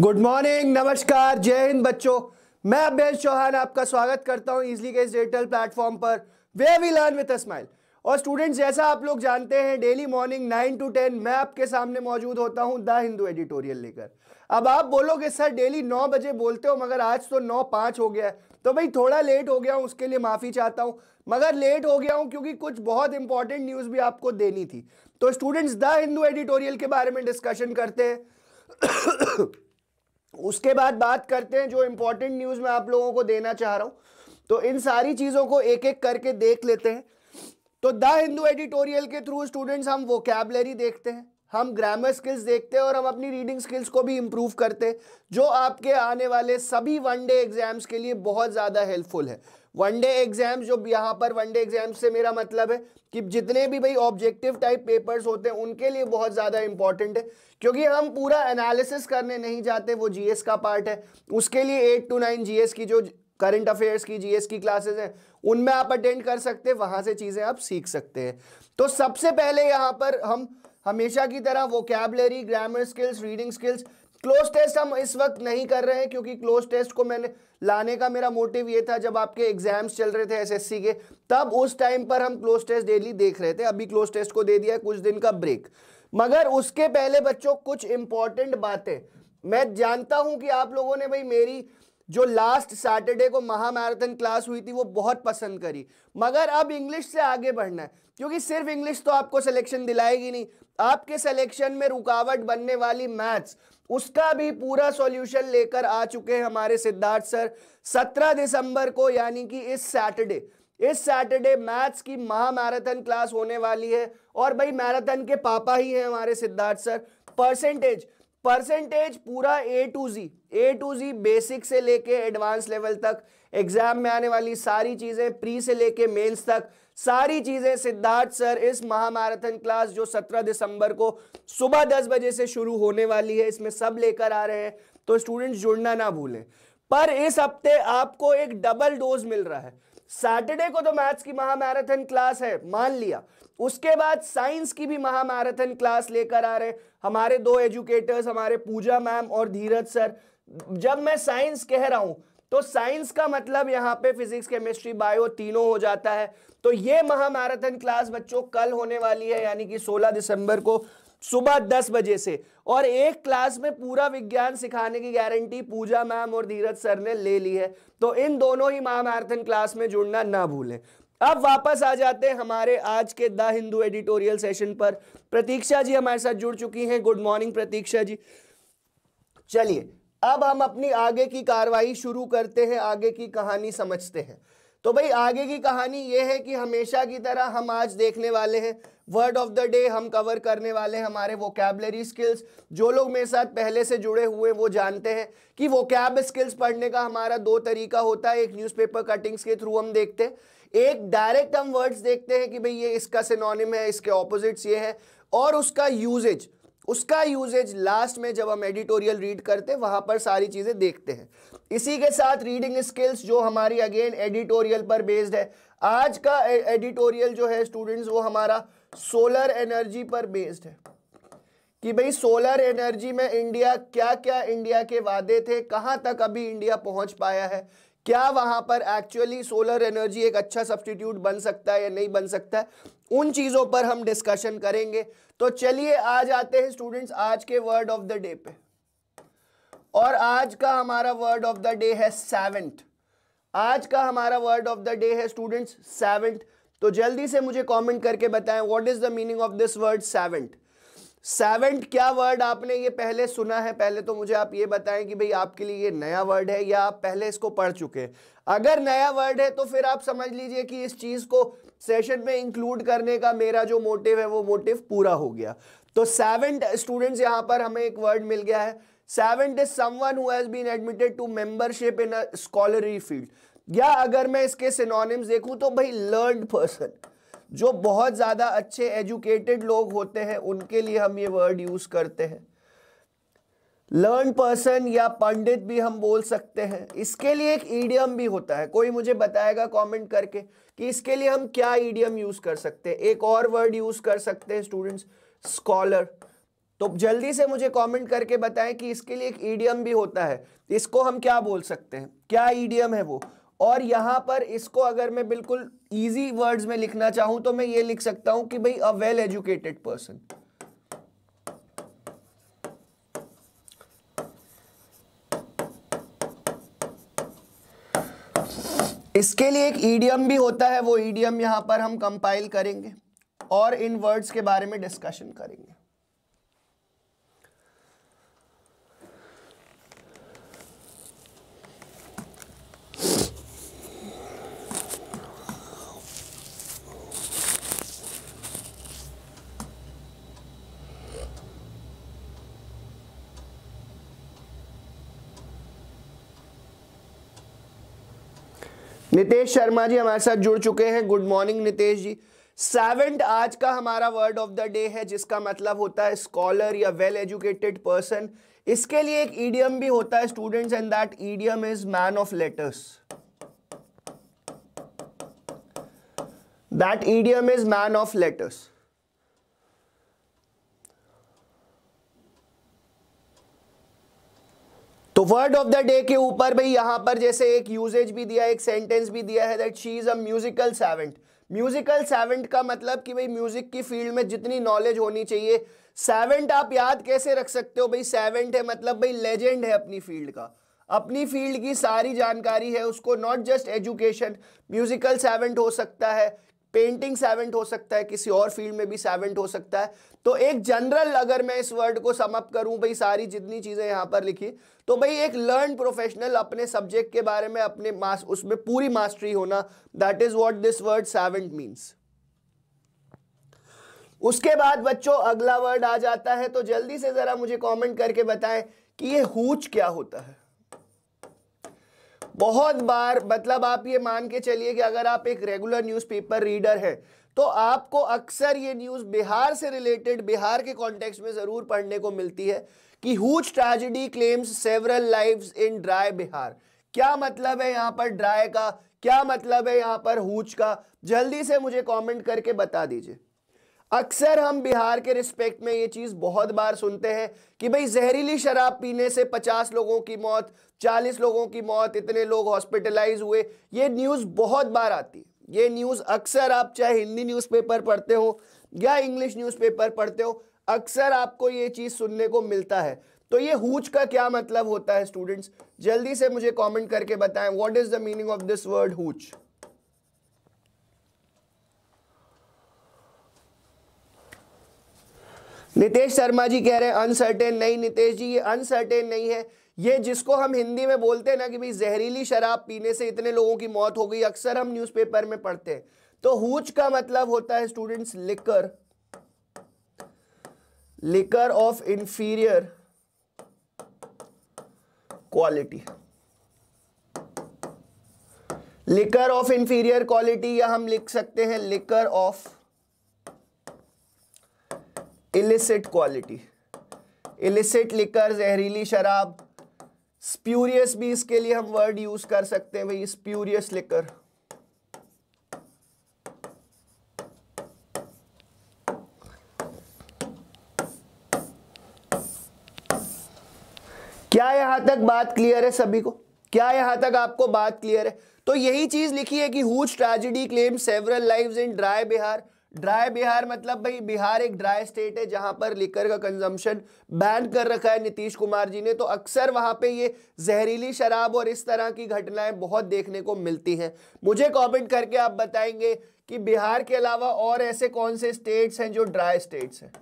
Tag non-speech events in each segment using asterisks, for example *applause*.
Good morning नमस्कार जय हिंद बच्चों मैं अभ्यास चौहान आपका स्वागत करता हूं इजली के इस डिजिटल प्लेटफॉर्म पर वे वी लर्न विथ स्माइल और स्टूडेंट्स जैसा आप लोग जानते हैं daily morning nine to ten मैं आपके सामने मौजूद होता हूं द हिंदू एडिटोरियल लेकर अब आप बोलोगे सर डेली नौ बजे बोलते हो मगर आज तो नौ पाँच हो गया है तो भाई थोड़ा लेट हो गया हूँ उसके लिए माफ़ी चाहता हूँ मगर लेट हो गया हूँ क्योंकि कुछ बहुत इंपॉर्टेंट न्यूज़ भी आपको देनी थी तो स्टूडेंट्स द हिंदू एडिटोरियल के बारे में डिस्कशन करते हैं उसके बाद बात करते हैं जो इंपॉर्टेंट न्यूज मैं आप लोगों को देना चाह रहा हूं तो इन सारी चीजों को एक एक करके देख लेते हैं तो द हिंदू एडिटोरियल के थ्रू स्टूडेंट्स हम वोकेबलरी देखते हैं हम ग्रामर स्किल्स देखते हैं और हम अपनी रीडिंग स्किल्स को भी इम्प्रूव करते हैं जो आपके आने वाले सभी वन डे एग्जाम्स के लिए बहुत ज़्यादा हेल्पफुल है वनडे एग्जाम्स जो यहाँ पर वनडे एग्जाम्स से मेरा मतलब है कि जितने भी भाई ऑब्जेक्टिव टाइप पेपर्स होते हैं उनके लिए बहुत ज़्यादा इंपॉर्टेंट है क्योंकि हम पूरा एनालिसिस करने नहीं जाते वो जीएस का पार्ट है उसके लिए एट टू नाइन जीएस की जो करंट अफेयर्स की जीएस की क्लासेस हैं उनमें आप अटेंड कर सकते हैं वहाँ से चीज़ें आप सीख सकते हैं तो सबसे पहले यहाँ पर हम हमेशा की तरह vocabulary grammar skills reading skills cloze test हम इस वक्त नहीं कर रहे हैं क्योंकि क्लोज टेस्ट को मैंने लाने का मेरा मोटिव ये था जब आपके एग्जाम्स चल रहे थे एसएससी के तब उस टाइम पर हम क्लोज टेस्ट डेली देख रहे थे अभी क्लोज टेस्ट को दे दिया है कुछ दिन का ब्रेक मगर उसके पहले बच्चों कुछ इंपॉर्टेंट बातें मैं जानता हूं कि आप लोगों ने भाई मेरी जो लास्ट सैटरडे को महामैराथन क्लास हुई थी वो बहुत पसंद करी मगर अब इंग्लिश से आगे बढ़ना है क्योंकि सिर्फ इंग्लिश तो आपको सिलेक्शन दिलाएगी नहीं आपके सिलेक्शन में रुकावट बनने वाली मैथ्स उसका भी पूरा सॉल्यूशन लेकर आ चुके हैं हमारे सिद्धार्थ सर 17 दिसंबर को यानी कि इस सैटरडे इस सैटरडे मैथ्स की महामैराथन क्लास होने वाली है और भाई मैराथन के पापा ही हैं हमारे सिद्धार्थ सर परसेंटेज परसेंटेज पूरा A to Z A to Z basic से लेके एडवांस लेवल तक एग्जाम में आने वाली सारी चीज़ें प्री से लेके मेंस तक सारी चीज़ें सिद्धार्थ सर इस महामैराथन क्लास जो 17 दिसंबर को सुबह 10 बजे से शुरू होने वाली है इसमें सब लेकर आ रहे हैं तो स्टूडेंट्स जुड़ना ना भूलें पर इस हफ्ते आपको एक डबल डोज मिल रहा है सैटरडे को तो मैथ्स की महामैराथन क्लास है मान लिया उसके बाद साइंस की भी महामैराथन क्लास लेकर आ रहे हैं हमारे दो एजुकेटर्स हमारे पूजा मैम और धीरज सर जब मैं साइंस कह रहा हूं तो साइंस का मतलब यहां पे फिजिक्स केमिस्ट्री बायो तीनों हो जाता है तो ये महामैराथन क्लास बच्चों कल होने वाली है यानी कि 16 दिसंबर को सुबह 10 बजे से और एक क्लास में पूरा विज्ञान सिखाने की गारंटी पूजा मैम और धीरज सर ने ले ली है तो इन दोनों ही महामैराथन क्लास में जुड़ना ना भूलें अब वापस आ जाते हैं हमारे आज के द हिंदू एडिटोरियल सेशन पर प्रतीक्षा जी हमारे साथ जुड़ चुकी हैं गुड मॉर्निंग प्रतीक्षा जी चलिए अब हम अपनी आगे की कार्रवाई शुरू करते हैं आगे की कहानी समझते हैं तो भाई आगे की कहानी ये है कि हमेशा की तरह हम आज देखने वाले हैं वर्ड ऑफ द डे हम कवर करने वाले हैं हमारे वोकेबलरी स्किल्स जो लोग मेरे साथ पहले से जुड़े हुए वो जानते हैं कि वोकेब स्किल्स पढ़ने का हमारा दो तरीका होता है एक न्यूज़पेपर कटिंग्स के थ्रू हम देखते हैं एक डायरेक्ट हम वर्ड्स देखते हैं कि भाई ये इसका सिनोनिम है इसके ऑपोजिट्स ये है और उसका यूजेज उसका यूजेज लास्ट में जब हम एडिटोरियल रीड करते हैं वहां पर सारी चीजें देखते हैं इसी के साथ रीडिंग स्किल्स जो हमारी अगेन एडिटोरियल पर बेस्ड है आज का एडिटोरियल जो है स्टूडेंट्स वो हमारा सोलर एनर्जी पर बेस्ड है कि भाई सोलर एनर्जी में इंडिया क्या क्या इंडिया के वादे थे कहां तक अभी इंडिया पहुंच पाया है क्या वहां पर एक्चुअली सोलर एनर्जी एक अच्छा सब्सटीट्यूट बन सकता है या नहीं बन सकता है उन चीजों पर हम डिस्कशन करेंगे तो चलिए आज आते हैं स्टूडेंट्स आज के वर्ड ऑफ द डे पे और आज का हमारा वर्ड ऑफ द डे है सेवेंथ आज का हमारा वर्ड ऑफ द डे है स्टूडेंट्स सेवेंथ तो जल्दी से मुझे कमेंट करके बताएं what is the meaning of this word savant savant क्या वर्ड आपने ये पहले सुना है पहले तो मुझे आप ये बताएं कि भाई आपके लिए ये नया वर्ड है या आप पहले इसको पढ़ चुके अगर नया वर्ड है तो फिर आप समझ लीजिए कि इस चीज़ को सेशन में इंक्लूड करने का मेरा जो मोटिव है वो मोटिव पूरा हो गया तो सेवेंट स्टूडेंट्स यहां पर हमें एक वर्ड मिल गया है savant is someone who's been admitted to membership in a scholarly field या अगर मैं इसके सिनोनिम्स देखूं तो भाई लर्न पर्सन जो बहुत ज़्यादा अच्छे एजुकेटेड लोग होते हैं उनके लिए हम ये वर्ड यूज़ करते हैं लर्न पर्सन या पंडित भी हम बोल सकते हैं इसके लिए एक ईडियम भी होता है कोई मुझे बताएगा कमेंट करके कि इसके लिए हम क्या ईडियम यूज़ कर सकते हैं एक और वर्ड यूज़ कर सकते हैं स्टूडेंट्स स्कॉलर तो जल्दी से मुझे कमेंट करके बताएं कि इसके लिए एक ईडियम भी होता है इसको हम क्या बोल सकते हैं क्या ईडियम है वो और यहां पर इसको अगर मैं बिल्कुल इजी वर्ड्स में लिखना चाहूं तो मैं ये लिख सकता हूं कि भाई अ वेल एजुकेटेड पर्सन इसके लिए एक ईडीएम भी होता है वो ईडीएम यहां पर हम कंपाइल करेंगे और इन वर्ड्स के बारे में डिस्कशन करेंगे नितेश शर्मा जी हमारे साथ जुड़ चुके हैं good morning Nitesh ji savant आज का हमारा वर्ड ऑफ द डे है जिसका मतलब होता है स्कॉलर या वेल एजुकेटेड पर्सन इसके लिए एक ईडियम भी होता है students and that idiom is man of letters that idiom is man of letters तो वर्ड ऑफ द डे के ऊपर भाई यहां पर जैसे एक यूजेज भी दिया एक सेंटेंस भी दिया है that she is a musical savant musical savant का मतलब कि भाई म्यूजिक की फील्ड में जितनी नॉलेज होनी चाहिए सेवेंट आप याद कैसे रख सकते हो भाई सेवेंट है मतलब भाई लेजेंड है अपनी फील्ड का अपनी फील्ड की सारी जानकारी है उसको not just education musical savant हो सकता है पेंटिंग सेवेंट हो सकता है किसी और फील्ड में भी सेवेंट हो सकता है तो एक जनरल अगर मैं इस वर्ड को समअप करूं भाई सारी जितनी चीज़ें यहां पर लिखी तो भाई एक लर्न प्रोफेशनल अपने सब्जेक्ट के बारे में अपने मास उसमें पूरी मास्टरी होना that is what this word savant means उसके बाद बच्चों अगला वर्ड आ जाता है तो जल्दी से ज़रा मुझे कॉमेंट करके बताएं कि ये हूच क्या होता है बहुत बार मतलब आप ये मान के चलिए कि अगर आप एक रेगुलर न्यूज़पेपर रीडर हैं तो आपको अक्सर ये न्यूज़ बिहार से रिलेटेड बिहार के कॉन्टेक्स्ट में ज़रूर पढ़ने को मिलती है कि hooch tragedy claims several lives in dry Bihar क्या मतलब है यहाँ पर ड्राई का क्या मतलब है यहाँ पर हुज का जल्दी से मुझे कमेंट करके बता दीजिए अक्सर हम बिहार के रिस्पेक्ट में ये चीज़ बहुत बार सुनते हैं कि भाई जहरीली शराब पीने से 50 लोगों की मौत 40 लोगों की मौत इतने लोग हॉस्पिटलाइज हुए ये न्यूज़ बहुत बार आती है ये न्यूज़ अक्सर आप चाहे हिंदी न्यूज़पेपर पढ़ते हो या इंग्लिश न्यूज़पेपर पढ़ते हो अक्सर आपको ये चीज़ सुनने को मिलता है तो ये हुच का क्या मतलब होता है स्टूडेंट्स जल्दी से मुझे कॉमेंट करके बताएं what is the meaning of this word hooch Nitesh Sharma ji कह रहे हैं अनसर्टेन नहीं नितेश जी ये अनसर्टेन नहीं है ये जिसको हम हिंदी में बोलते हैं ना कि भाई जहरीली शराब पीने से इतने लोगों की मौत हो गई अक्सर हम न्यूज़पेपर में पढ़ते हैं तो हुच का मतलब होता है students liquor liquor of inferior quality liquor of inferior quality या हम लिख सकते हैं liquor of illicit quality illicit liquor जहरीली शराब स्प्यूरियस भी इसके लिए हम वर्ड यूज कर सकते हैं भाई स्प्यूरियस लिकर क्या यहां तक बात क्लियर है सभी को क्या यहां तक आपको बात क्लियर है तो यही चीज लिखी है कि hooch tragedy claim several lives in dry Bihar dry Bihar मतलब भाई बिहार एक ड्राई स्टेट है जहां पर लिकर का कंजम्पशन बैन कर रखा है नीतीश कुमार जी ने तो अक्सर वहां पे ये जहरीली शराब और इस तरह की घटनाएं बहुत देखने को मिलती हैं मुझे कमेंट करके आप बताएंगे कि बिहार के अलावा और ऐसे कौन से स्टेट्स हैं जो ड्राई स्टेट्स हैं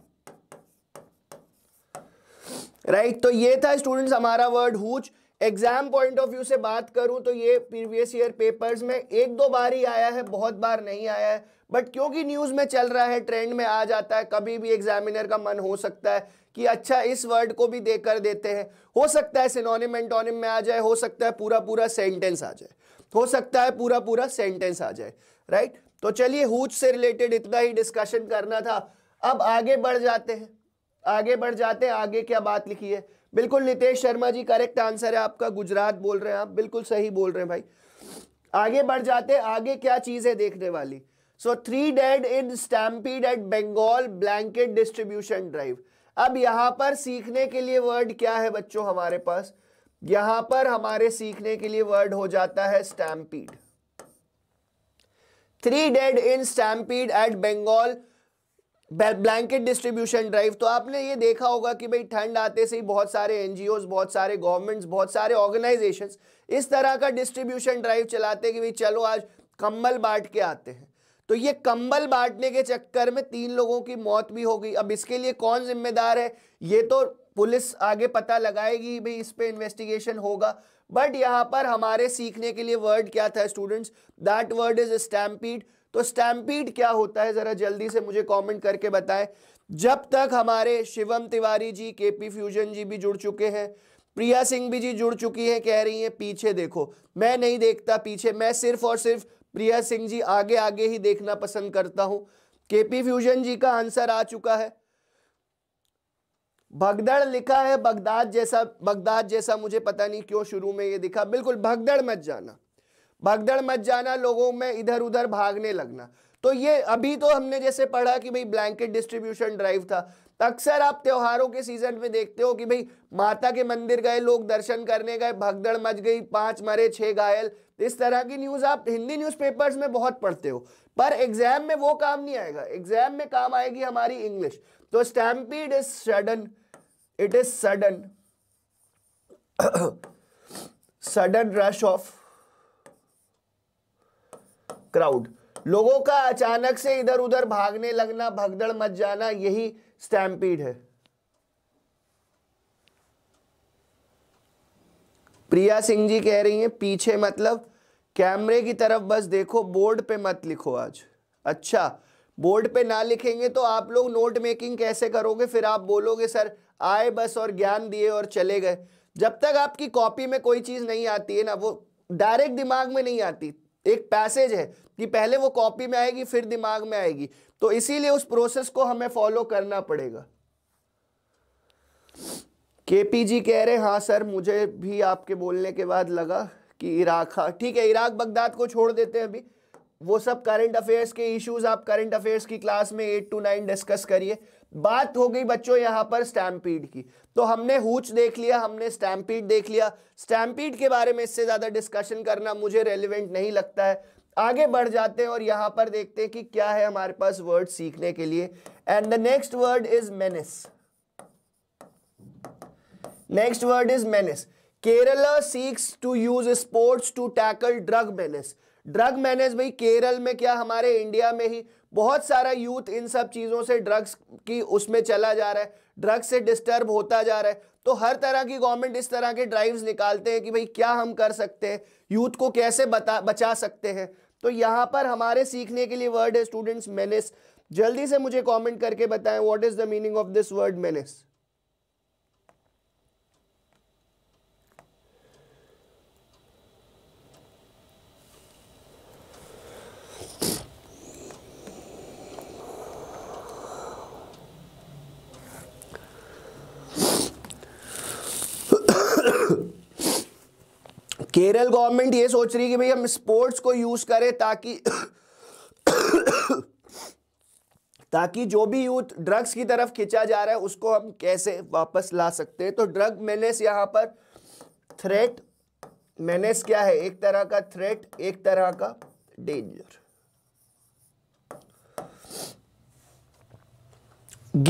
राइट तो ये था स्टूडेंट्स हमारा word hooch exam point of view से बात करूं तो ये प्रीवियस ईयर पेपर्स में एक दो बार ही आया है बहुत बार नहीं आया है बट क्योंकि न्यूज़ में चल रहा है ट्रेंड में आ जाता है कभी भी एग्जामिनर का मन हो सकता है कि अच्छा इस वर्ड को भी देकर देते हैं हो सकता है सिनोनिम एंटोनिम में आ जाए हो सकता है पूरा पूरा सेंटेंस आ जाए हो सकता है पूरा पूरा सेंटेंस आ जाए राइट तो चलिए हुच से रिलेटेड इतना ही डिस्कशन करना था अब आगे बढ़ जाते हैं आगे बढ़ जाते हैं आगे क्या बात लिखी है बिल्कुल नितेश शर्मा जी करेक्ट आंसर है आपका गुजरात बोल रहे हैं आप बिल्कुल सही बोल रहे हैं भाई आगे बढ़ जाते आगे क्या चीज है देखने वाली so three dead in stampede at Bengal blanket distribution drive अब यहां पर सीखने के लिए वर्ड क्या है बच्चों हमारे पास यहां पर हमारे सीखने के लिए वर्ड हो जाता है stampede three dead in stampede at Bengal blanket distribution drive तो आपने ये देखा होगा कि भाई ठंड आते से ही बहुत सारे एनजीओज बहुत सारे गवर्नमेंट्स बहुत सारे ऑर्गेनाइजेशंस इस तरह का डिस्ट्रीब्यूशन ड्राइव चलाते हैं कि भाई चलो आज कंबल बांट के आते हैं तो ये कंबल बांटने के चक्कर में तीन लोगों की मौत भी हो गई अब इसके लिए कौन जिम्मेदार है ये तो पुलिस आगे पता लगाएगी भाई इस पर इन्वेस्टिगेशन होगा बट यहाँ पर हमारे सीखने के लिए वर्ड क्या था students that word is stampede तो स्टैम्पीड क्या होता है ज़रा जल्दी से मुझे कमेंट करके बताएं जब तक हमारे शिवम तिवारी जी के पी फ्यूजन जी भी जुड़ चुके हैं प्रिया सिंह भी जी जुड़ चुकी हैं कह रही हैं पीछे देखो मैं नहीं देखता पीछे मैं सिर्फ और सिर्फ प्रिया सिंह जी आगे आगे ही देखना पसंद करता हूं के पी फ्यूजन जी का आंसर आ चुका है भगदड़ लिखा है बगदाद जैसा बगदाद जैसा मुझे पता नहीं क्यों शुरू में ये दिखा बिल्कुल भगदड़ मत जाना भगदड़ मच जाना लोगों में इधर उधर भागने लगना तो ये अभी तो हमने जैसे पढ़ा कि भाई ब्लैंकेट डिस्ट्रीब्यूशन ड्राइव था अक्सर आप त्योहारों के सीजन में देखते हो कि भाई माता के मंदिर गए लोग दर्शन करने गए भगदड़ मच गई पांच मरे छह घायल इस तरह की न्यूज़ आप हिंदी न्यूज़पेपर्स में बहुत पढ़ते हो पर एग्जाम में वो काम नहीं आएगा एग्जाम में काम आएगी हमारी इंग्लिश तो stampede is sudden it is sudden sudden rush of crowd लोगों का अचानक से इधर उधर भागने लगना भगदड़ मच जाना यही स्टैम्पीड है प्रिया सिंह जी कह रही हैं पीछे मतलब कैमरे की तरफ बस देखो बोर्ड पे मत लिखो आज अच्छा बोर्ड पे ना लिखेंगे तो आप लोग नोट मेकिंग कैसे करोगे फिर आप बोलोगे सर आए बस और ज्ञान दिए और चले गए जब तक आपकी कॉपी में कोई चीज़ नहीं आती है ना वो डायरेक्ट दिमाग में नहीं आती एक पैसेज है कि पहले वो कॉपी में आएगी फिर दिमाग में आएगी तो इसीलिए उस प्रोसेस को हमें फॉलो करना पड़ेगा केपीजी जी कह रहे हाँ सर मुझे भी आपके बोलने के बाद लगा कि इराक हाँ ठीक है इराक बगदाद को छोड़ देते हैं अभी वो सब करंट अफेयर्स के इश्यूज आप करंट अफेयर्स की क्लास में एट टू नाइन डिस्कस करिए बात हो गई बच्चों यहां पर स्टैम्पीड की तो हमने हुच देख लिया हमने स्टैम्पीड देख लिया स्टैम्पीड के बारे में इससे ज़्यादा डिस्कशन करना मुझे रेलिवेंट नहीं लगता है आगे बढ़ जाते हैं और यहाँ पर देखते हैं कि क्या है हमारे पास वर्ड सीखने के लिए and the next word is menace next word is menace Kerala seeks to use sports to tackle drug menace drug menace भाई केरल में क्या हमारे इंडिया में ही बहुत सारा यूथ इन सब चीज़ों से ड्रग्स की उसमें चला जा रहा है ड्रग से डिस्टर्ब होता जा रहा है तो हर तरह की गवर्नमेंट इस तरह के ड्राइव्स निकालते हैं कि भाई क्या हम कर सकते हैं यूथ को कैसे बता बचा सकते हैं तो यहाँ पर हमारे सीखने के लिए वर्ड है स्टूडेंट्स मेनेस जल्दी से मुझे कमेंट करके बताएं what is the meaning of this word menace Kerala government ये सोच रही है कि भाई हम स्पोर्ट्स को यूज करें ताकि ताकि जो भी यूथ ड्रग्स की तरफ खींचा जा रहा है उसको हम कैसे वापस ला सकते हैं तो ड्रग मेनेस यहाँ पर थ्रेट मेनेस क्या है एक तरह का थ्रेट एक तरह का डेंजर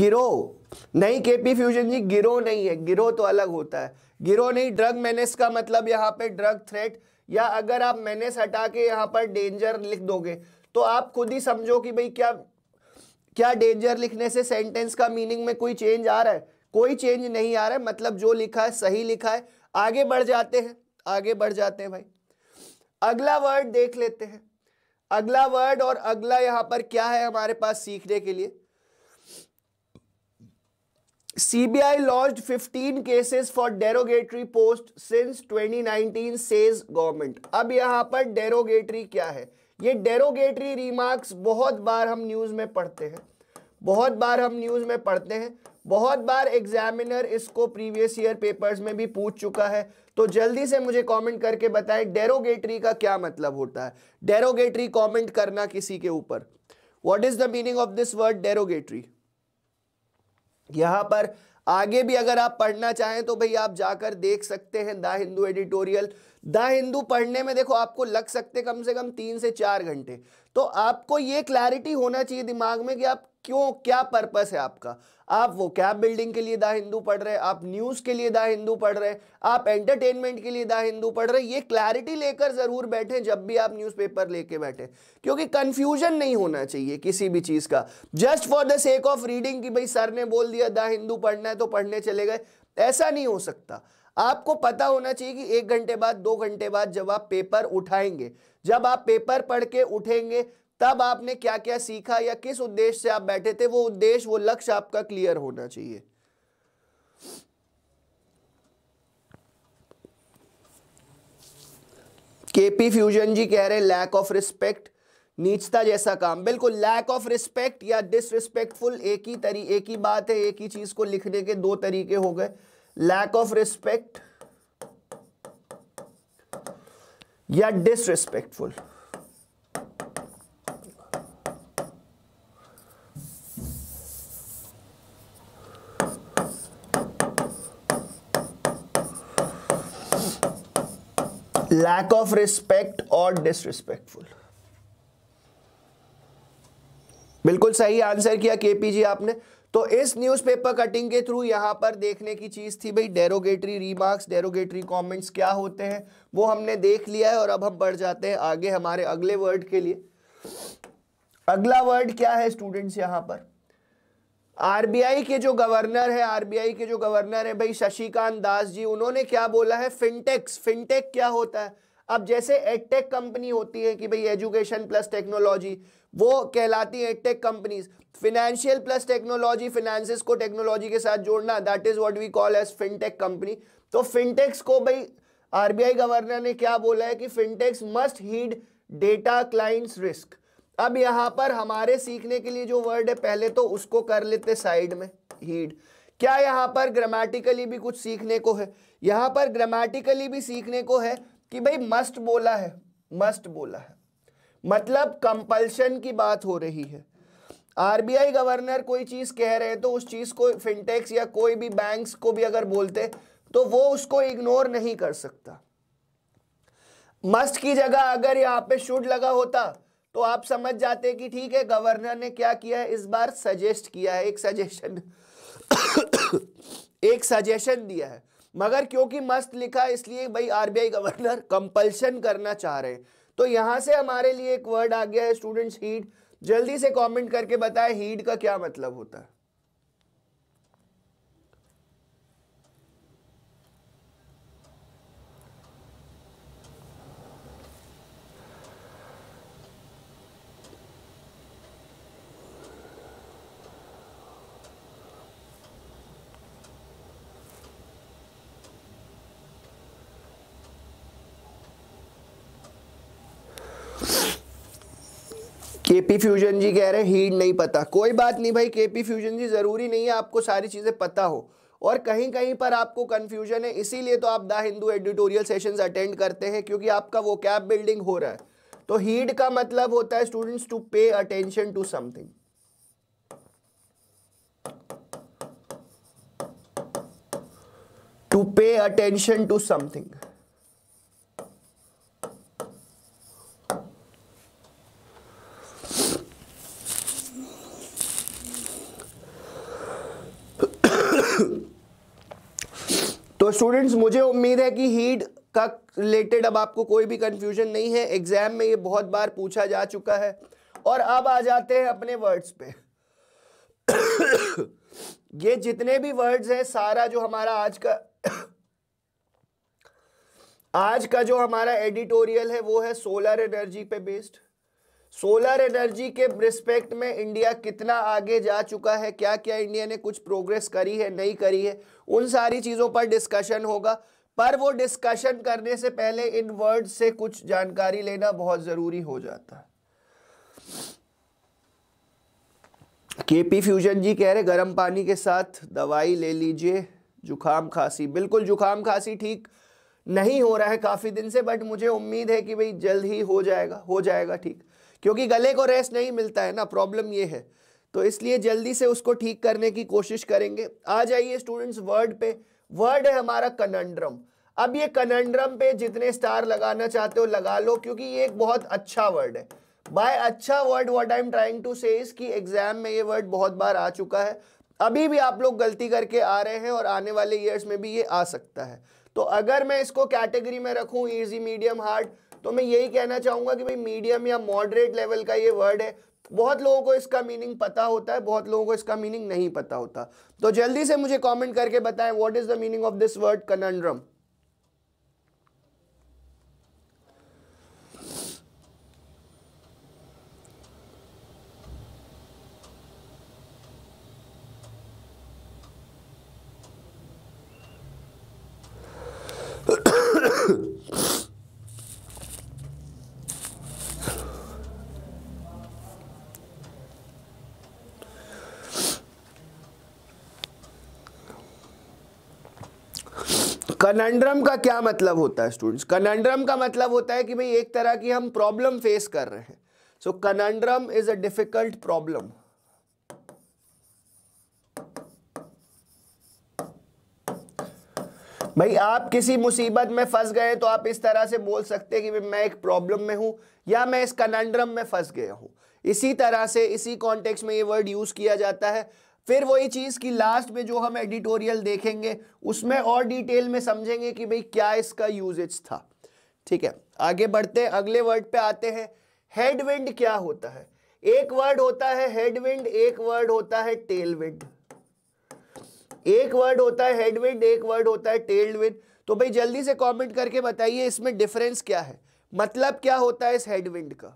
गिरो नहीं केपी फ्यूजन जी गिरो नहीं है गिरो तो अलग होता है गिरो नहीं ड्रग मैनेस का मतलब यहाँ पे ड्रग थ्रेट या अगर आप मैनेस हटा के यहाँ पर डेंजर लिख दोगे तो आप खुद ही समझो कि भाई क्या क्या डेंजर लिखने से सेंटेंस का मीनिंग में कोई चेंज आ रहा है कोई चेंज नहीं आ रहा है मतलब जो लिखा है सही लिखा है आगे बढ़ जाते हैं आगे बढ़ जाते हैं भाई अगला वर्ड देख लेते हैं अगला वर्ड और अगला यहाँ पर क्या है हमारे पास सीखने के लिए CBI lodged 15 cases for derogatory post since 2019 says government. अब यहां पर derogatory क्या है ये derogatory remarks बहुत बार हम न्यूज़ में पढ़ते हैं बहुत बार हम न्यूज़ में पढ़ते हैं बहुत बार एग्जामिनर इसको प्रीवियस ईयर पेपर्स में भी पूछ चुका है तो जल्दी से मुझे कमेंट करके बताएं डेरोगेटरी का क्या मतलब होता है डेरोगेटरी कमेंट करना किसी के ऊपर what is the meaning of this word derogatory यहाँ पर आगे भी अगर आप पढ़ना चाहें तो भाई आप जाकर देख सकते हैं the Hindu editorial the Hindu पढ़ने में देखो आपको लग सकते कम से कम तीन से चार घंटे तो आपको ये क्लैरिटी होना चाहिए दिमाग में कि आप क्यों क्या पर्पस है आपका आप वो कैब बिल्डिंग के लिए द हिंदू पढ़ रहे आप न्यूज़ के लिए द हिंदू पढ़ रहे आप एंटरटेनमेंट के लिए द हिंदू पढ़ रहे ये क्लैरिटी लेकर ज़रूर बैठे जब भी आप पेपर लेके बैठे क्योंकि कंफ्यूजन नहीं होना चाहिए किसी भी चीज़ का just for the sake of reading की भाई सर ने बोल दिया द हिंदू पढ़ना है तो पढ़ने चले गए ऐसा नहीं हो सकता आपको पता होना चाहिए कि एक घंटे बाद दो घंटे बाद जब आप पेपर उठाएंगे जब आप पेपर पढ़ के उठेंगे तब आपने क्या क्या सीखा या किस उद्देश्य से आप बैठे थे वो उद्देश्य वो लक्ष्य आपका क्लियर होना चाहिए केपी फ्यूजन जी कह रहे हैं लैक ऑफ रिस्पेक्ट नीचता जैसा काम बिल्कुल लैक ऑफ रिस्पेक्ट या डिसरिस्पेक्टफुल एक ही तरी एक ही बात है एक ही चीज को लिखने के दो तरीके हो गए लैक ऑफ रिस्पेक्ट या disrespectful lack of respect or disrespectful बिल्कुल सही आंसर किया केपीजी आपने तो इस न्यूज़पेपर कटिंग के थ्रू यहां पर देखने की चीज़ थी भाई डेरोगेटरी रिमार्क्स डेरोगेटरी कमेंट्स क्या होते हैं वो हमने देख लिया है और अब हम बढ़ जाते हैं आगे हमारे अगले वर्ड के लिए अगला वर्ड क्या है स्टूडेंट्स यहां पर आरबीआई के जो गवर्नर है आरबीआई के जो गवर्नर है भाई शशिकांत दास जी उन्होंने क्या बोला है फिनटेक्स फिनटेक क्या होता है अब जैसे एडटेक कंपनी होती है कि भाई एजुकेशन प्लस टेक्नोलॉजी वो कहलाती है edtech companies financial plus technology finances को टेक्नोलॉजी के साथ जोड़ना that is what we call as fintech company तो फिनटेक्स को भाई आरबीआई गवर्नर ने क्या बोला है कि fintechs must heed data clients risk अब यहां पर हमारे सीखने के लिए जो वर्ड है पहले तो उसको कर लेते साइड में हीड क्या यहां पर ग्रामेटिकली भी कुछ सीखने को है यहां पर ग्रामेटिकली भी सीखने को है कि भाई मस्ट बोला है मस्ट बोला है मतलब कंपल्शन की बात हो रही है आरबीआई गवर्नर कोई चीज़ कह रहे हैं तो उस चीज़ को फिनटेक्स या कोई भी बैंक्स को भी अगर बोलते तो वो उसको इग्नोर नहीं कर सकता मस्ट की जगह अगर यहां पे शुड लगा होता तो आप समझ जाते कि ठीक है गवर्नर ने क्या किया है इस बार सजेस्ट किया है एक सजेशन *coughs* एक सजेशन दिया है मगर क्योंकि मस्त लिखा इसलिए भाई आरबीआई गवर्नर कंपल्शन करना चाह रहे हैं तो यहां से हमारे लिए एक वर्ड आ गया है स्टूडेंट्स हीड जल्दी से कमेंट करके बताएं हीड का क्या मतलब होता है केपी पी फ्यूजन जी कह रहे हैं हीड नहीं पता कोई बात नहीं भाई के पी फ्यूजन जी ज़रूरी नहीं है आपको सारी चीज़ें पता हो और कहीं कहीं पर आपको कन्फ्यूजन है इसीलिए तो आप the Hindu editorial sessions attend करते हैं क्योंकि आपका वो कैप बिल्डिंग हो रहा है तो हीड का मतलब होता है students to pay attention to something to pay attention to something students मुझे उम्मीद है कि हीट का रिलेटेड अब आपको कोई भी कंफ्यूजन नहीं है एग्जाम में ये बहुत बार पूछा जा चुका है और अब आ जाते हैं अपने वर्ड्स पे *coughs* ये जितने भी वर्ड्स हैं सारा जो हमारा आज का *coughs* आज का जो हमारा एडिटोरियल है वो है सोलर एनर्जी पे बेस्ड सोलर एनर्जी के रिस्पेक्ट में इंडिया कितना आगे जा चुका है क्या क्या इंडिया ने कुछ प्रोग्रेस करी है नहीं करी है उन सारी चीज़ों पर डिस्कशन होगा पर वो डिस्कशन करने से पहले इन वर्ड से कुछ जानकारी लेना बहुत ज़रूरी हो जाता है फ्यूजन जी कह रहे गर्म पानी के साथ दवाई ले लीजिए जुखाम खांसी बिल्कुल जुखाम खांसी ठीक नहीं हो रहा है काफ़ी दिन से बट मुझे उम्मीद है कि भाई जल्द ही हो जाएगा हो जाएगा ठीक क्योंकि गले को रेस्ट नहीं मिलता है ना प्रॉब्लम ये है तो इसलिए जल्दी से उसको ठीक करने की कोशिश करेंगे आ जाइए स्टूडेंट्स वर्ड पे वर्ड है हमारा कनंड्रम अब ये कनंड्रम पे जितने स्टार लगाना चाहते हो लगा लो क्योंकि ये एक बहुत अच्छा वर्ड है बाय अच्छा word what I am trying to say कि एग्जाम में ये वर्ड बहुत बार आ चुका है अभी भी आप लोग गलती करके आ रहे हैं और आने वाले ईयर्स में भी ये आ सकता है तो अगर मैं इसको कैटेगरी में रखूं इजी मीडियम हार्ड तो मैं यही कहना चाहूंगा कि भाई मीडियम या मॉडरेट लेवल का ये वर्ड है बहुत लोगों को इसका मीनिंग पता होता है बहुत लोगों को इसका मीनिंग नहीं पता होता तो जल्दी से मुझे कॉमेंट करके बताएं what is the meaning of this word conundrum conundrum का क्या मतलब होता है स्टूडेंट्स कनंड्रम का मतलब होता है कि भाई एक तरह की हम प्रॉब्लम फेस कर रहे हैं so conundrum is a difficult problem भाई आप किसी मुसीबत में फंस गए तो आप इस तरह से बोल सकते हैं कि मैं एक प्रॉब्लम में हूं या मैं इस कनंड्रम में फंस गया हूं इसी तरह से इसी कॉन्टेक्स्ट में ये वर्ड यूज़ किया जाता है फिर वही चीज़ की लास्ट में जो हम एडिटोरियल देखेंगे उसमें और डिटेल में समझेंगे कि भाई क्या इसका यूजेज था ठीक है आगे बढ़ते हैं अगले वर्ड पे आते हैं हेडविंड क्या होता है एक वर्ड होता है हेडविंड एक वर्ड होता है टेलविंड एक वर्ड होता है हेडविंड एक वर्ड होता है टेलविंड तो भाई जल्दी से कमेंट करके बताइए इसमें डिफरेंस क्या है मतलब क्या होता है इस हेडविंड का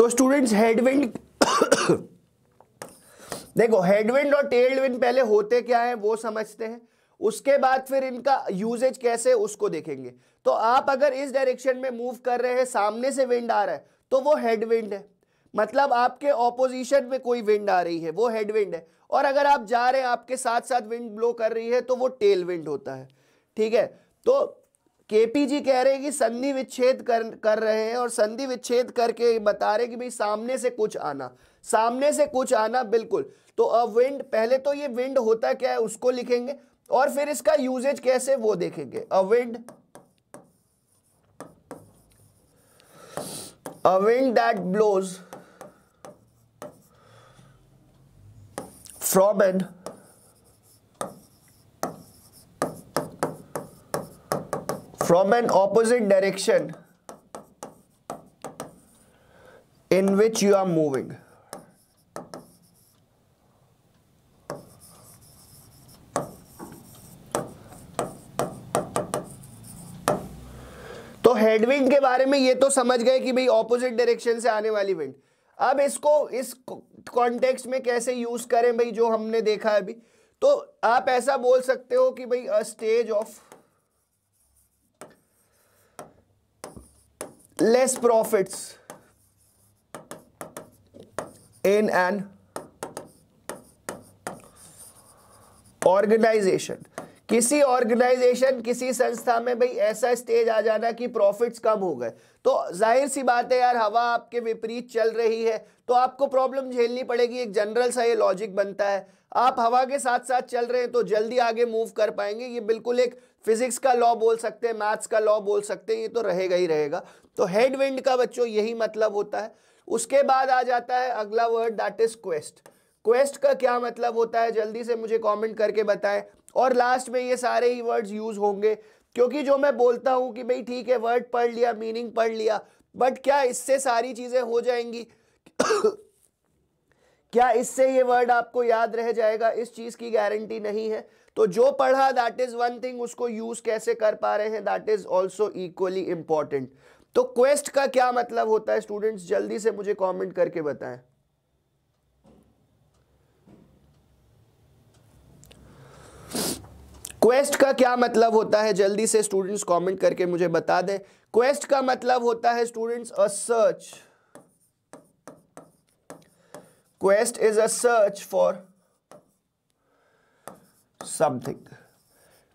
तो स्टूडेंट्स हेडविंड देखो हेडविंड और टेल्डविंड पहले होते क्या है वो समझते हैं उसके बाद फिर इनका यूजेज कैसे उसको देखेंगे तो आप अगर इस डायरेक्शन में मूव कर रहे हैं सामने से विंड आ रहा है तो वो हेडविंड है मतलब आपके ऑपोजिशन में कोई विंड आ रही है वो हेडविंड है और अगर आप जा रहे हैं आपके साथ साथ विंड ब्लो कर रही है तो वो टेल विंड होता है ठीक है तो केपी जी कह रहे हैं कि संधि विच्छेद कर कर रहे हैं और संधि विच्छेद करके बता रहे कि भाई सामने से कुछ आना सामने से कुछ आना बिल्कुल तो अब विंड पहले तो ये विंड होता क्या है उसको लिखेंगे और फिर इसका यूजेज कैसे वो देखेंगे headwind headwind that blows from and from an opposite direction in which you are moving. तो हेडविंड के बारे में ये तो समझ गए कि भाई ऑपोजिट डायरेक्शन से आने वाली विंड अब इसको इस कॉन्टेक्स्ट में कैसे यूज करें भाई जो हमने देखा है अभी तो आप ऐसा बोल सकते हो कि भाई a stage of less profits in an organisation किसी ऑर्गेनाइजेशन किसी संस्था में भाई ऐसा स्टेज आ जाना कि प्रॉफिट्स कम हो गए तो जाहिर सी बात है यार हवा आपके विपरीत चल रही है तो आपको प्रॉब्लम झेलनी पड़ेगी एक जनरल सा ये लॉजिक बनता है आप हवा के साथ साथ चल रहे हैं तो जल्दी आगे मूव कर पाएंगे ये बिल्कुल एक फिजिक्स का लॉ बोल सकते हैं मैथ्स का लॉ बोल सकते हैं ये तो रहेगा ही रहेगा तो हेड विंड का बच्चों यही मतलब होता है उसके बाद आ जाता है अगला word that is quest quest का क्या मतलब होता है जल्दी से मुझे कमेंट करके बताएं और लास्ट में ये सारे ही वर्ड्स यूज होंगे क्योंकि जो मैं बोलता हूं कि भाई ठीक है वर्ड पढ़ लिया मीनिंग पढ़ लिया बट क्या इससे सारी चीज़ें हो जाएंगी *coughs* क्या इससे ये वर्ड आपको याद रह जाएगा इस चीज़ की गारंटी नहीं है तो जो पढ़ा दैट इज़ वन थिंग उसको यूज़ कैसे कर पा रहे हैं that is also equally important तो क्वेस्ट का क्या मतलब होता है स्टूडेंट्स जल्दी से मुझे कमेंट करके बताएं क्वेस्ट का क्या मतलब होता है जल्दी से स्टूडेंट्स कमेंट करके मुझे बता दें क्वेस्ट का मतलब होता है students a search quest is a search for something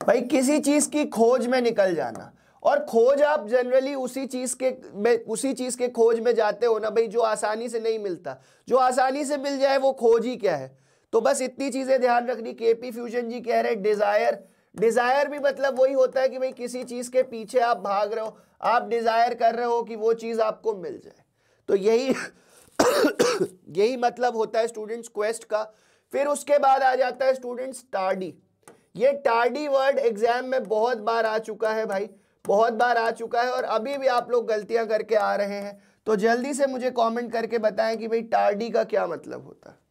भाई किसी चीज की खोज में निकल जाना और खोज आप जनरली उसी चीज के उसी चीज के खोज में जाते हो ना भाई जो आसानी से नहीं मिलता जो आसानी से मिल जाए वो खोज ही क्या है तो बस इतनी चीजें ध्यान रखनी केपी फ्यूजन जी कह रहे हैं डिजायर डिजायर भी मतलब वही होता है कि भाई किसी चीज के पीछे आप भाग रहे हो आप डिजायर कर रहे हो कि वो चीज आपको मिल जाए तो यही *coughs* यही मतलब होता है स्टूडेंट्स क्वेस्ट का फिर उसके बाद आ जाता है स्टूडेंट्स टार्डी ये टार्डी वर्ड एग्जाम में बहुत बार आ चुका है भाई बहुत बार आ चुका है और अभी भी आप लोग गलतियां करके आ रहे हैं तो जल्दी से मुझे कमेंट करके बताएं कि भाई टार्डी का क्या मतलब होता है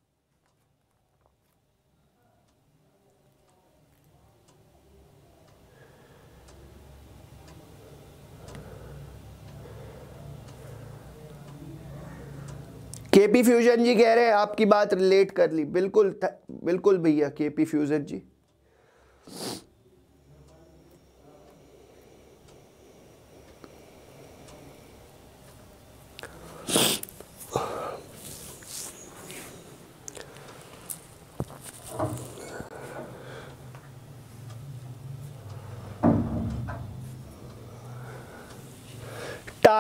केपी फ्यूजन जी कह रहे हैं आपकी बात रिलेट कर ली बिल्कुल बिल्कुल भैया केपी फ्यूजन जी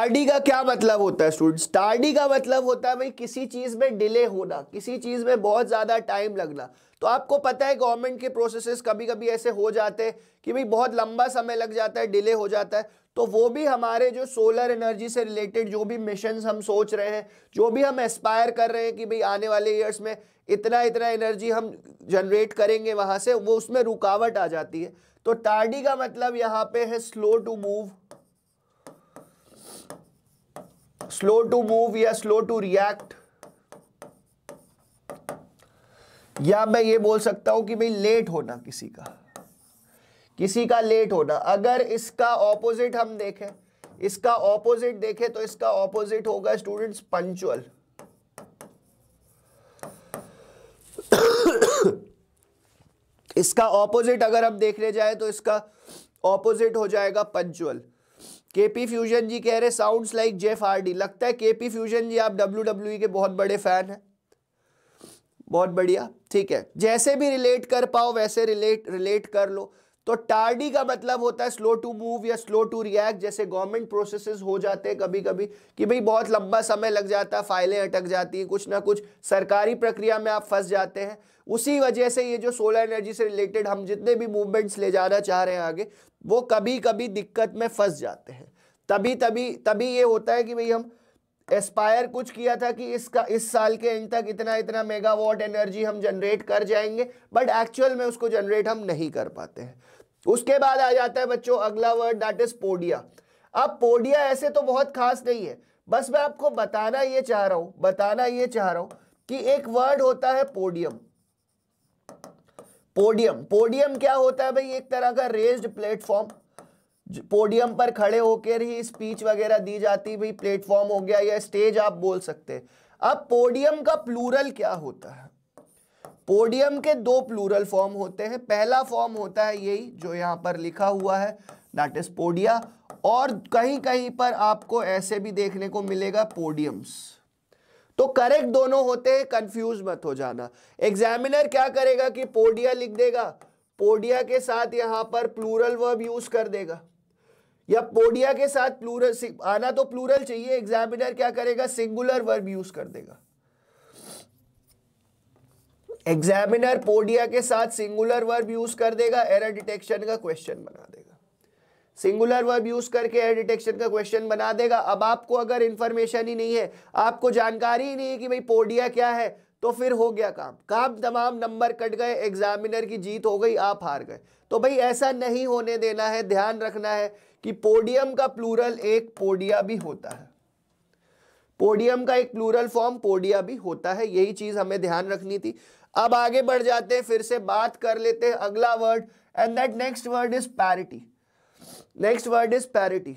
टार्डी का क्या मतलब होता है स्टूडेंट्स टार्डी का मतलब होता है भाई किसी चीज़ में डिले होना किसी चीज़ में बहुत ज़्यादा टाइम लगना तो आपको पता है गवर्नमेंट के प्रोसेसेस कभी कभी ऐसे हो जाते हैं कि भाई बहुत लंबा समय लग जाता है डिले हो जाता है तो वो भी हमारे जो सोलर एनर्जी से रिलेटेड जो भी मिशन हम सोच रहे हैं जो भी हम एस्पायर कर रहे हैं कि भाई आने वाले ईयर्स में इतना इतना एनर्जी हम जनरेट करेंगे वहां से वो उसमें रुकावट आ जाती है तो टार्डी का मतलब यहाँ पे है slow to move slow to move या स्लो टू रिएक्ट या मैं ये बोल सकता हूं कि भाई लेट होना किसी का किसी का लेट होना अगर इसका ऑपोजिट हम देखें इसका ऑपोजिट देखें तो इसका ऑपोजिट होगा स्टूडेंट्स पंचुअल इसका ऑपोजिट अगर हम देखने जाए तो इसका ऑपोजिट हो जाएगा पंचुअल केपी फ्यूजन जी कह रहे साउंड्स लाइक जेफ हार्डी लगता है केपी फ्यूजन जी आप डब्ल्यू डब्ल्यू e के बहुत बड़े फैन हैं बहुत बढ़िया ठीक है जैसे भी रिलेट कर पाओ वैसे रिलेट रिलेट कर लो तो टार्डी का मतलब होता है स्लो टू मूव या स्लो टू रिएक्ट जैसे गवर्नमेंट प्रोसेसेस हो जाते हैं कभी कभी कि भाई बहुत लंबा समय लग जाता है फाइलें अटक जाती हैं कुछ ना कुछ सरकारी प्रक्रिया में आप फंस जाते हैं उसी वजह से ये जो सोलर एनर्जी से रिलेटेड हम जितने भी मूवमेंट्स ले जाना चाह रहे हैं आगे वो कभी कभी दिक्कत में फंस जाते हैं तभी तभी तभी ये होता है कि भाई हम एस्पायर कुछ किया था कि इसका इस साल के एंड तक इतना इतना मेगावाट एनर्जी हम जनरेट कर जाएंगे बट एक्चुअल में उसको जनरेट हम नहीं कर पाते हैं उसके बाद आ जाता है बच्चों अगला वर्ड दैट इज पोडिया अब पोडिया ऐसे तो बहुत खास नहीं है बस मैं आपको बताना ये चाह रहा हूँ बताना ये चाह रहा हूँ कि एक वर्ड होता है पोडियम पोडियम पोडियम क्या होता है भाई एक तरह का रेस्ड प्लेटफॉर्म पोडियम पर खड़े होकर ही स्पीच वगैरह दी जाती भाई प्लेटफॉर्म हो गया या स्टेज आप बोल सकते अब पोडियम का प्लूरल क्या होता है पोडियम के दो प्लूरल फॉर्म होते हैं पहला फॉर्म होता है यही जो यहां पर लिखा हुआ है दैट इज पोडिया और कहीं कहीं पर आपको ऐसे भी देखने को मिलेगा पोडियम्स तो करेक्ट दोनों होते हैं कंफ्यूज मत हो जाना एग्जामिनर क्या करेगा कि पोडिया लिख देगा पोडिया के साथ यहां पर प्लूरल वर्ब यूज कर देगा या पोडिया के साथ प्लूरल आना तो प्लूरल चाहिए एग्जामिनर क्या करेगा सिंगुलर वर्ब यूज कर देगा एग्जामिनर पोडिया के साथ सिंगुलर वर्ब यूज कर देगा एरर डिटेक्शन का क्वेश्चन बना देगा सिंगुलर वर्ब यूज करके एयर डिटेक्शन का क्वेश्चन बना देगा अब आपको अगर इंफॉर्मेशन ही नहीं है आपको जानकारी ही नहीं है कि भाई पोडिया क्या है तो फिर हो गया काम काम तमाम नंबर कट गए एग्जामिनर की जीत हो गई आप हार गए तो भाई ऐसा नहीं होने देना है ध्यान रखना है कि पोडियम का प्लूरल एक पोडिया भी होता है पोडियम का एक प्लूरल फॉर्म पोडिया भी होता है यही चीज हमें ध्यान रखनी थी अब आगे बढ़ जाते हैं फिर से बात कर लेते हैं अगला word and that next word is parity next word is parity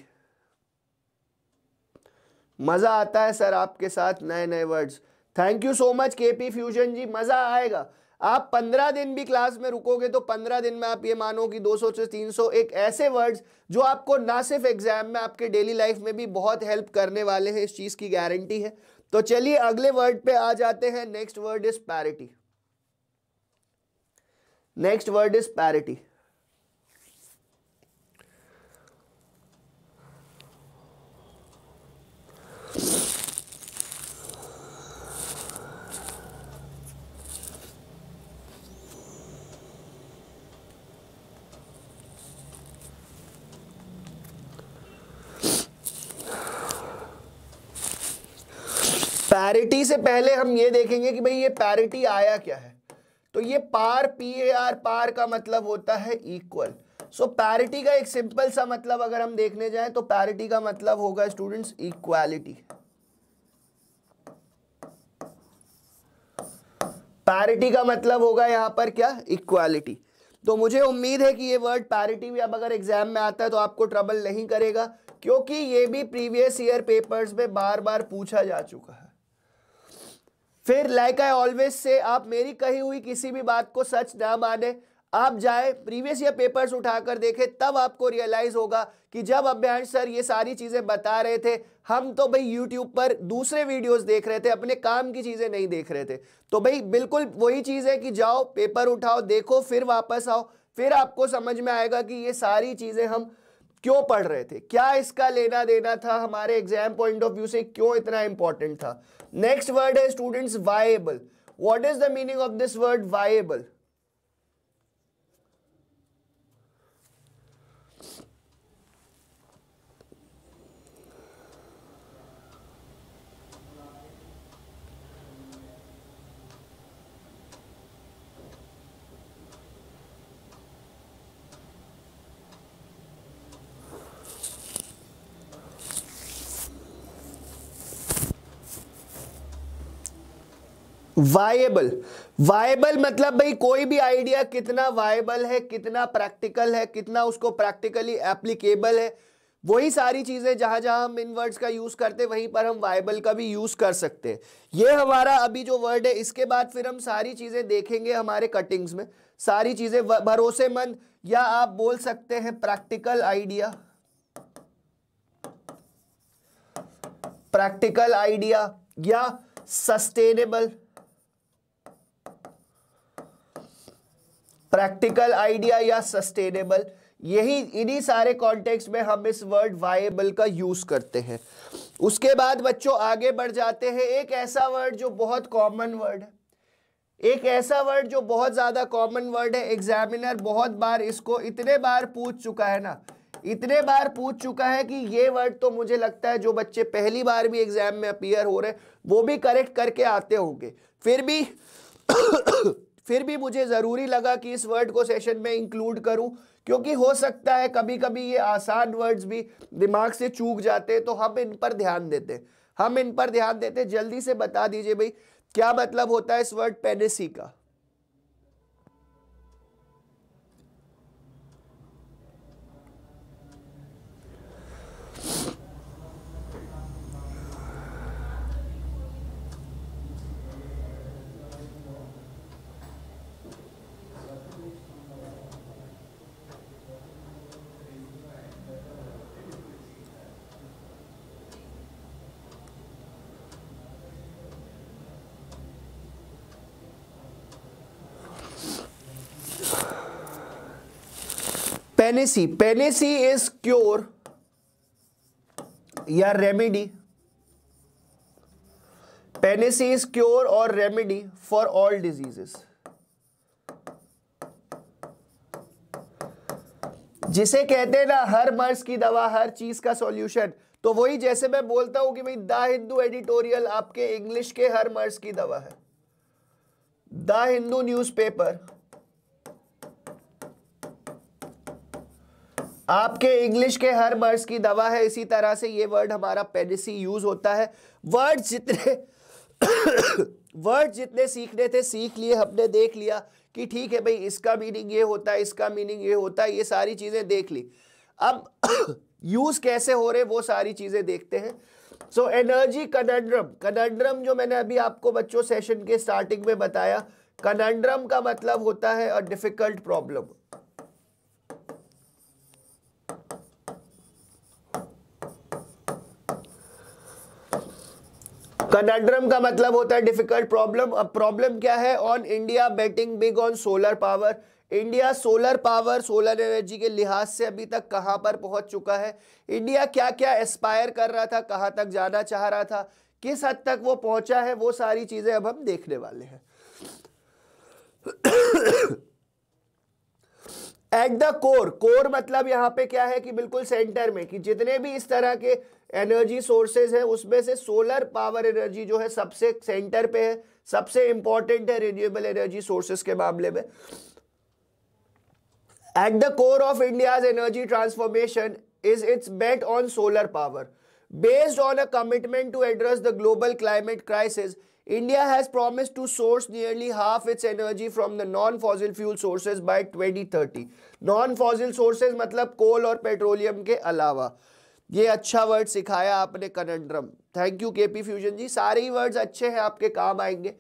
मज़ा आता है सर आपके साथ नए नए words thank you so much K P Fusion ji मज़ा आएगा आप पंद्रह दिन भी क्लास में रुकोगे तो पंद्रह दिन में आप ये मानो कि सौ से तीन सौ एक ऐसे वर्ड्स जो आपको ना सिर्फ एग्जाम में आपके डेली लाइफ में भी बहुत हेल्प करने वाले हैं इस चीज़ की गारंटी है तो चलिए अगले वर्ड पे आ जाते हैं next word is parity next word is parity parity से पहले हम ये देखेंगे कि भाई ये पैरिटी आया क्या है तो ये पार पी ए आर पार का मतलब होता है इक्वल सो पैरिटी का एक सिंपल सा मतलब अगर हम देखने जाएं तो पैरिटी का मतलब होगा स्टूडेंट्स इक्वालिटी पैरिटी का मतलब होगा यहां पर क्या इक्वालिटी तो मुझे उम्मीद है कि ये वर्ड पैरिटी भी अब अगर एग्जाम में आता है तो आपको ट्रबल नहीं करेगा क्योंकि ये भी प्रीवियस ईयर पेपर्स में बार बार पूछा जा चुका है फिर लाइक आई ऑलवेज से आप मेरी कही हुई किसी भी बात को सच ना माने आप जाए प्रीवियस ईयर पेपर्स उठाकर देखें तब आपको रियलाइज होगा कि जब अभ्यांश सर ये सारी चीज़ें बता रहे थे हम तो भाई यूट्यूब पर दूसरे वीडियोस देख रहे थे अपने काम की चीज़ें नहीं देख रहे थे तो भाई बिल्कुल वही चीज़ है कि जाओ पेपर उठाओ देखो फिर वापस आओ फिर आपको समझ में आएगा कि ये सारी चीज़ें हम क्यों पढ़ रहे थे क्या इसका लेना देना था हमारे एग्जाम पॉइंट ऑफ व्यू से क्यों इतना इंपॉर्टेंट था Next word is students viable. What is the meaning of this word viable? Viable viable मतलब भाई कोई भी आइडिया कितना वायबल है कितना प्रैक्टिकल है कितना उसको प्रैक्टिकली एप्लीकेबल है वही सारी चीज़ें जहां जहां हम इन वर्ड्स का यूज़ करते हैं वहीं पर हम वाइबल का भी यूज़ कर सकते हैं ये हमारा अभी जो वर्ड है इसके बाद फिर हम सारी चीज़ें देखेंगे हमारे कटिंग्स में सारी चीज़ें भरोसेमंद या आप बोल सकते हैं प्रैक्टिकल आइडिया प्रैक्टिकल आइडिया या सस्टेनेबल प्रैक्टिकल आइडिया या सस्टेनेबल यही इन्हीं सारे कॉन्टेक्स्ट में हम इस वर्ड वायबल का यूज करते हैं उसके बाद बच्चों आगे बढ़ जाते हैं एक ऐसा वर्ड जो बहुत कॉमन वर्ड है एक ऐसा वर्ड जो बहुत ज़्यादा कॉमन वर्ड है एग्जामिनर बहुत बार इसको इतने बार पूछ चुका है ना इतने बार पूछ चुका है कि ये वर्ड तो मुझे लगता है जो बच्चे पहली बार भी एग्जाम में अपीयर हो रहे वो भी करेक्ट करके आते होंगे फिर भी फिर भी मुझे ज़रूरी लगा कि इस वर्ड को सेशन में इंक्लूड करूं क्योंकि हो सकता है कभी कभी ये आसान वर्ड्स भी दिमाग से चूक जाते हैं तो हम इन पर ध्यान देते हम इन पर ध्यान देते जल्दी से बता दीजिए भाई क्या मतलब होता है इस वर्ड पेनेसी का पेनेसी पेनेसी इज क्योर या रेमेडी पेनेसी इज क्योर और रेमेडी फॉर ऑल डिजीजेस जिसे कहते हैं ना हर मर्ज की दवा हर चीज का सॉल्यूशन तो वही जैसे मैं बोलता हूं कि भाई द हिंदू एडिटोरियल आपके इंग्लिश के हर मर्ज की दवा है द हिंदू न्यूज़पेपर आपके इंग्लिश के हर वर्ड्स की दवा है इसी तरह से ये वर्ड हमारा पेनिसी यूज होता है वर्ड जितने वर्ड *coughs* जितने सीखने थे सीख लिए हमने देख लिया कि ठीक है भाई इसका मीनिंग ये होता है इसका मीनिंग ये होता है ये सारी चीज़ें देख ली अब यूज़ *coughs* कैसे हो रहे वो सारी चीज़ें देखते हैं सो एनर्जी कनंड्रम कनंड्रम जो मैंने अभी आपको बच्चों सेशन के स्टार्टिंग में बताया कनंड्रम का मतलब होता है अ डिफ़िकल्ट प्रॉब्लम कनाड्रम का मतलब होता है डिफिकल्ट प्रॉब्लम अब प्रॉब्लम क्या है on India betting big on solar power India solar power solar energy के लिहाज से अभी तक कहाँ पर पहुँच चुका है इंडिया क्या क्या एस्पायर कर रहा था कहाँ तक जाना चाह रहा था किस हद तक वो पहुँचा है वो सारी चीज़ें अब हम देखने वाले हैं एट द कोर कोर मतलब यहाँ पे क्या है कि बिल्कुल सेंटर में कि जितने भी इस तरह के एनर्जी सोर्सेज है उसमें से सोलर पावर एनर्जी जो है सबसे सेंटर पे है सबसे इंपॉर्टेंट है रिन्यूएबल एनर्जी सोर्सेज के मामले में at the core of India energy transformation is its bet on solar power based on a commitment to address the global climate crisis India has promise to source nearly half its energy from the non fossil fuel sources by twenty thirty non fossil sources मतलब कोल और petroleum के अलावा ये अच्छा word सिखाया आपने conundrum thank you KP Fusion ji सारे ही वर्ड्स अच्छे हैं आपके काम आएंगे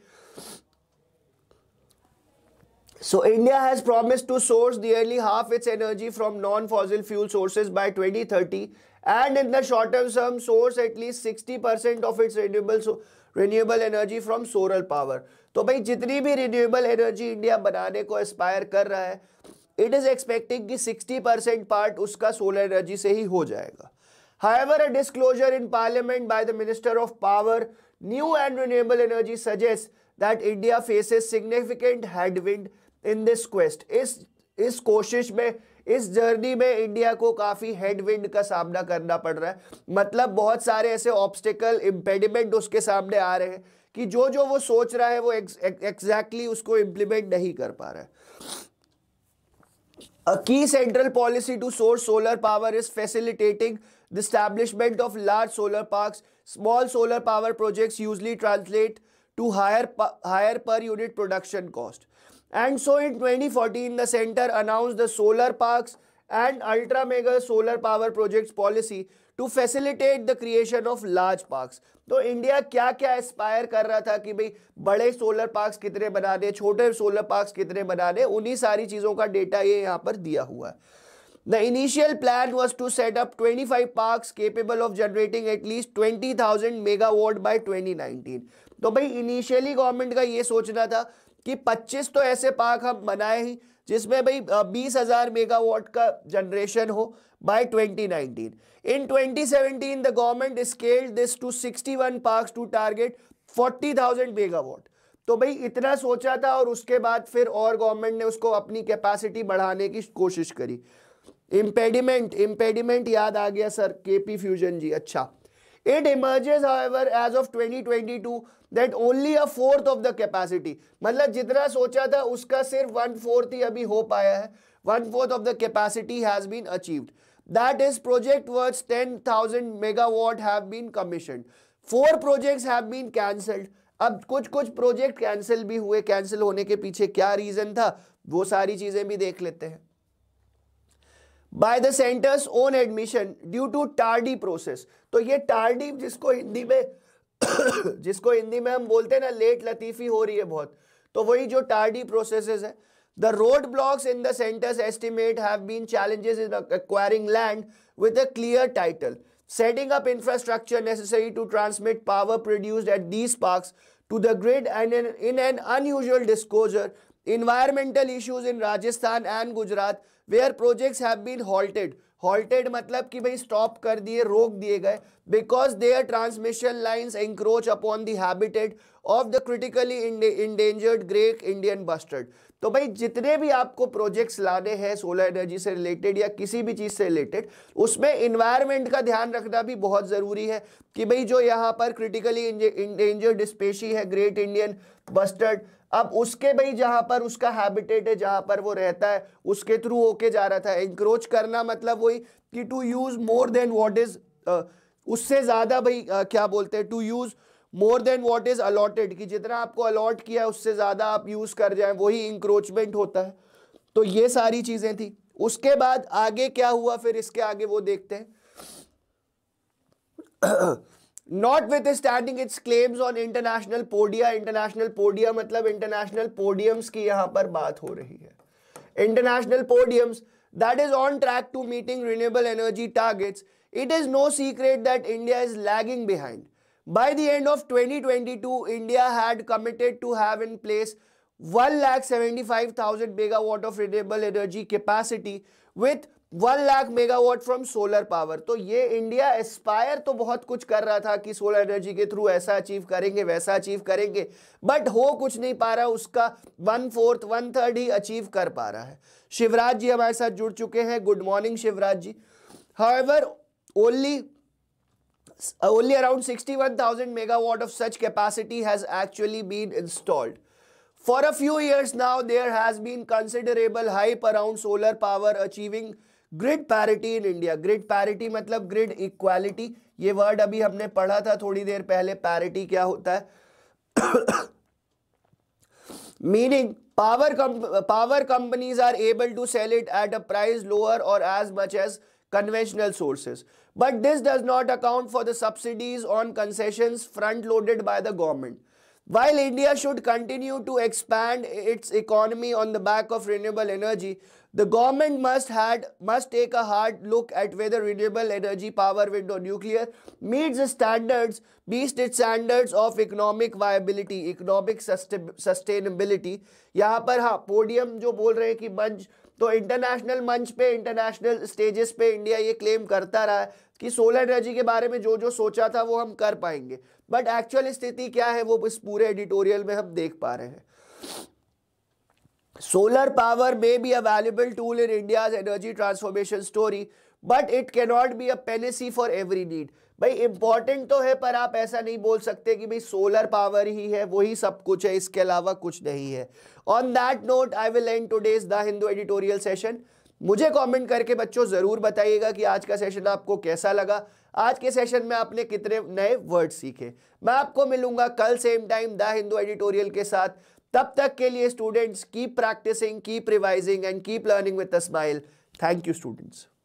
so India has promise to source nearly half its energy from non fossil fuel sources by 2030 and in the short term some source at least sixty percent of its renewable renewable energy from solar power तो भाई जितनी भी renewable energy India बनाने को Aspire कर रहा है it is expecting कि परसेंट पार्ट उसका सोलर एनर्जी से ही हो जाएगा However, a disclosure in parliament by the Minister of Power, New and Renewable Energy suggests that India faces significant headwind in this quest. इस इस कोशिश में इस जर्नी में इंडिया को काफ़ी हेडविंड का सामना करना पड़ रहा है मतलब बहुत सारे ऐसे ऑब्स्टिकल इम्पेडिमेंट उसके सामने आ रहे हैं कि जो जो वो सोच रहा है वो एग्जैक्टली exactly उसको इम्प्लीमेंट नहीं कर पा रहा है A key central policy to source solar power is facilitating the establishment of large solar parks. Small solar power projects usually translate to higher, higher per unit production cost. And so in 2014, the center announced the solar parks and ultra mega solar power projects policy to facilitate the creation of large parks तो India क्या क्या Aspire कर रहा था कि भाई बड़े solar parks कितने बना दें छोटे सोलर पार्क्स कितने बना दें उन्हीं सारी चीज़ों का डेटा ये यहाँ पर दिया हुआ है The initial plan was to set up 25 parks capable of generating at least 20,000 megawatt by 2019. तो भाई इनिशियली गवर्नमेंट का ये सोचना था कि 25 तो ऐसे पार्क हम बनाए ही जिसमें भाई बीस हज़ार मेगावाट का जनरेशन हो by 2019. In 2017, the government scaled this to 61 parks to target 40,000 megawatt तो भाई इतना सोचा था और उसके बाद फिर और गवर्नमेंट ने उसको अपनी कैपेसिटी बढ़ाने की कोशिश करी इम्पेडिमेंट इम्पेडिमेंट याद आ गया सर के पी फ्यूजन जी अच्छा it emerges however as of 2022 that only a fourth of the capacity मतलब जितना सोचा था उसका सिर्फ वन फोर्थ ही अभी हो पाया है one fourth of the capacity has been achieved That is project worth 10,000 megawatt have been commissioned. Four projects have been cancelled. अब कुछ कुछ प्रोजेक्ट कैंसिल भी हुए कैंसिल होने के पीछे क्या रीजन था वो सारी चीजें भी देख लेते हैं by the centre's own admission due to tardy process तो ये टार्डी जिसको हिंदी में *coughs* जिसको हिंदी में हम बोलते हैं ना लेट लतीफ़ी हो रही है बहुत तो वही जो टार्डी प्रोसेसेस है The roadblocks in the center's estimate have been challenges in acquiring land with a clear title, setting up infrastructure necessary to transmit power produced at these parks to the grid and in, in an unusual disclosure, environmental issues in Rajasthan and Gujarat where projects have been halted. Halted मतलब कि भाई stop कर दिए रोक दिए गए because their transmission lines encroach upon the habitat of the critically endangered great Indian bustard. तो भाई जितने भी आपको प्रोजेक्ट्स लाने हैं सोलर एनर्जी से रिलेटेड या किसी भी चीज़ से रिलेटेड उसमें इन्वायरमेंट का ध्यान रखना भी बहुत ज़रूरी है कि भाई जो यहाँ पर क्रिटिकली इंडेंजर्ड स्पेशी है ग्रेट इंडियन बस्टर्ड अब उसके भाई जहाँ पर उसका हैबिटेट है जहाँ पर वो रहता है उसके थ्रू होके जा रहा था इंक्रोच करना मतलब वही कि to use more than what is उससे ज़्यादा भाई क्या बोलते हैं to use more than what is allotted कि जितना आपको अलॉट किया है उससे ज़्यादा आप यूज़ कर जाए वही इंक्रोचमेंट होता है तो ये सारी चीज़ें थी उसके बाद आगे क्या हुआ फिर इसके आगे वो देखते हैं notwithstanding its claims on international podia international podia मतलब इंटरनेशनल पोडियम्स की यहां पर बात हो रही है international podiums that is on track to meeting renewable energy targets it is no secret that India is lagging behind By the end of 2022, India had one to have in place 1,75,000 megawatt of renewable energy capacity with 1 lakh megawatt from solar power तो ये India Aspire तो बहुत कुछ कर रहा था कि solar energy के थ्रू ऐसा अचीव करेंगे वैसा अचीव करेंगे बट हो कुछ नहीं पा रहा उसका वन फोर्थ वन थर्ड ही अचीव कर पा रहा है शिवराज जी हमारे साथ जुड़ चुके हैं good morning Shivraj ji however only only around 61,000 megawatt of such capacity has actually been installed. For a few years now, there has been considerable hype around solar power achieving grid parity in India grid parity मतलब grid equality ये word अभी हमने पढ़ा था थोड़ी देर पहले parity क्या होता है meaning power power companies are able to sell it at a price lower और as much as conventional sources. But this does not account for the subsidies on concessions front-loaded by the government. While India should continue to expand its economy on the back of renewable energy, the government must had must take a hard look at whether renewable energy power wind or nuclear meets the standards, meets its standards of economic viability, economic sustainability. यहाँ पर हाँ podium जो बोल रहे हैं कि मंच तो इंटरनेशनल मंच पे इंटरनेशनल स्टेजेस पे इंडिया ये क्लेम करता रहा है कि सोलर एनर्जी के बारे में जो जो सोचा था वो हम कर पाएंगे बट एक्चुअल स्थिति क्या है वो इस पूरे एडिटोरियल में हम देख पा रहे हैं solar power may be available tool in in energy transformation story but it it be a panacea for every need भाई इंपॉर्टेंट तो है पर आप ऐसा नहीं बोल सकते कि भाई सोलर पावर ही है वही सब कुछ है इसके अलावा कुछ नहीं है on that note I will end today's the Hindu editorial session मुझे कमेंट करके बच्चों ज़रूर बताइएगा कि आज का सेशन आपको कैसा लगा आज के सेशन में आपने कितने नए वर्ड सीखे मैं आपको मिलूंगा कल same time the Hindu editorial के साथ तब तक के लिए students keep practising keep revising and keep learning with a smile thank you students